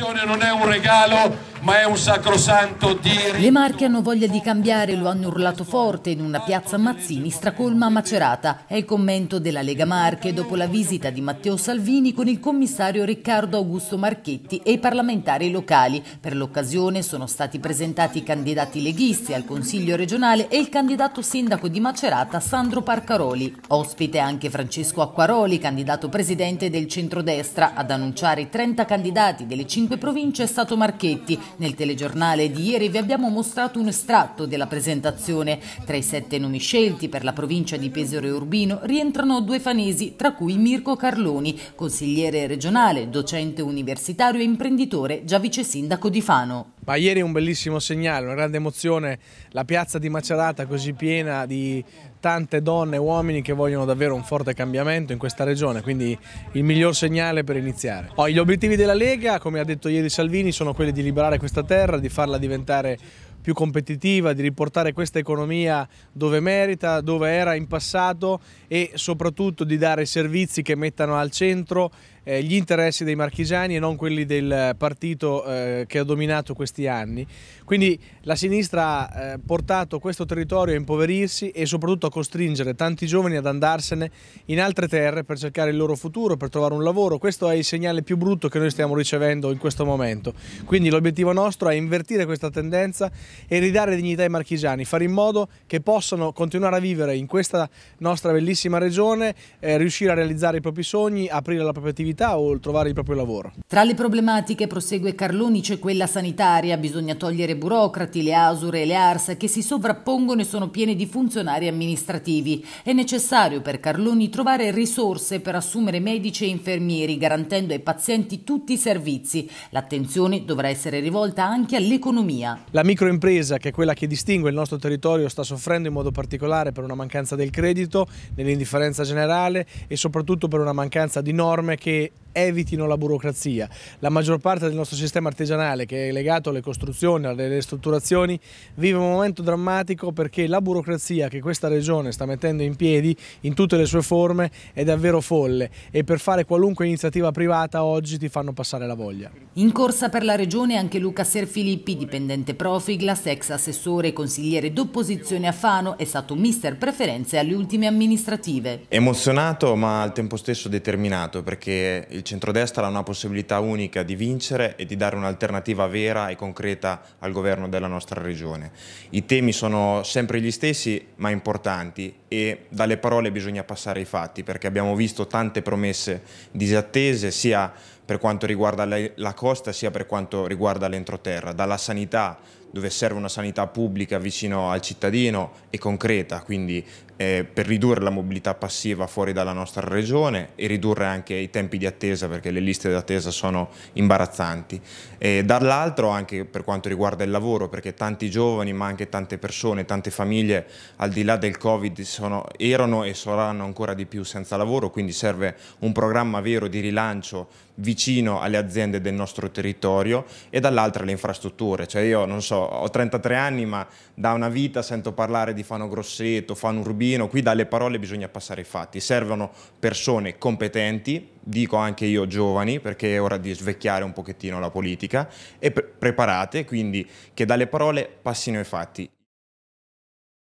L'occupazione non è un regalo, ma è un sacrosanto dire. Le Marche hanno voglia di cambiare, lo hanno urlato forte in una piazza Mazzini stracolma a Macerata. È il commento della Lega Marche dopo la visita di Matteo Salvini con il commissario Riccardo Augusto Marchetti e i parlamentari locali. Per l'occasione sono stati presentati i candidati leghisti al Consiglio regionale e il candidato sindaco di Macerata Sandro Parcaroli. Ospite anche Francesco Acquaroli, candidato presidente del centrodestra. Ad annunciare i 30 candidati delle cinque province è stato Marchetti nel telegiornale di ieri vi abbiamo mostrato un estratto della presentazione. Tra i sette nomi scelti per la provincia di Pesaro e Urbino rientrano due fanesi, tra cui Mirko Carloni, consigliere regionale, docente universitario e imprenditore, già vice sindaco di Fano ma ieri un bellissimo segnale, una grande emozione, la piazza di Macerata così piena di tante donne e uomini che vogliono davvero un forte cambiamento in questa regione, quindi il miglior segnale per iniziare. Oh, gli obiettivi della Lega, come ha detto ieri Salvini, sono quelli di liberare questa terra, di farla diventare più competitiva, di riportare questa economia dove merita, dove era in passato e soprattutto di dare servizi che mettano al centro eh, gli interessi dei marchigiani e non quelli del partito eh, che ha dominato questi anni. Quindi la sinistra ha eh, portato questo territorio a impoverirsi e soprattutto a costringere tanti giovani ad andarsene in altre terre per cercare il loro futuro, per trovare un lavoro. Questo è il segnale più brutto che noi stiamo ricevendo in questo momento. Quindi l'obiettivo nostro è invertire questa tendenza e ridare dignità ai marchigiani, fare in modo che possano continuare a vivere in questa nostra bellissima regione, eh, riuscire a realizzare i propri sogni, aprire la propria attività opportunità o il trovare il proprio lavoro. Tra le problematiche, prosegue Carloni, c'è quella sanitaria. Bisogna togliere burocrati, le ASURE e le ARS che si sovrappongono e sono piene di funzionari amministrativi. È necessario per Carloni trovare risorse per assumere medici e infermieri, garantendo ai pazienti tutti i servizi. L'attenzione dovrà essere rivolta anche all'economia. La microimpresa, che è quella che distingue il nostro territorio, sta soffrendo in modo particolare per una mancanza del credito, nell'indifferenza generale e soprattutto per una mancanza di norme che it evitino la burocrazia. La maggior parte del nostro sistema artigianale che è legato alle costruzioni, alle ristrutturazioni, vive un momento drammatico perché la burocrazia che questa regione sta mettendo in piedi in tutte le sue forme è davvero folle e per fare qualunque iniziativa privata oggi ti fanno passare la voglia. In corsa per la regione anche Luca Serfilippi, dipendente Profiglas, ex assessore e consigliere d'opposizione a Fano, è stato mister preferenze alle ultime amministrative. Emozionato ma al tempo stesso determinato perché il centrodestra ha una possibilità unica di vincere e di dare un'alternativa vera e concreta al governo della nostra regione. I temi sono sempre gli stessi ma importanti e dalle parole bisogna passare ai fatti perché abbiamo visto tante promesse disattese sia per quanto riguarda la costa sia per quanto riguarda l'entroterra, dalla sanità dove serve una sanità pubblica vicino al cittadino e concreta, quindi eh, per ridurre la mobilità passiva fuori dalla nostra regione e ridurre anche i tempi di attesa perché le liste d'attesa sono imbarazzanti. E dall'altro anche per quanto riguarda il lavoro, perché tanti giovani ma anche tante persone, tante famiglie al di là del Covid sono, erano e saranno ancora di più senza lavoro, quindi serve un programma vero di rilancio vicino vicino alle aziende del nostro territorio e dall'altra le infrastrutture. Cioè io non so, ho 33 anni ma da una vita sento parlare di Fano Grosseto, Fano Urbino, qui dalle parole bisogna passare ai fatti. Servono persone competenti, dico anche io giovani perché è ora di svecchiare un pochettino la politica e pre preparate quindi che dalle parole passino ai fatti.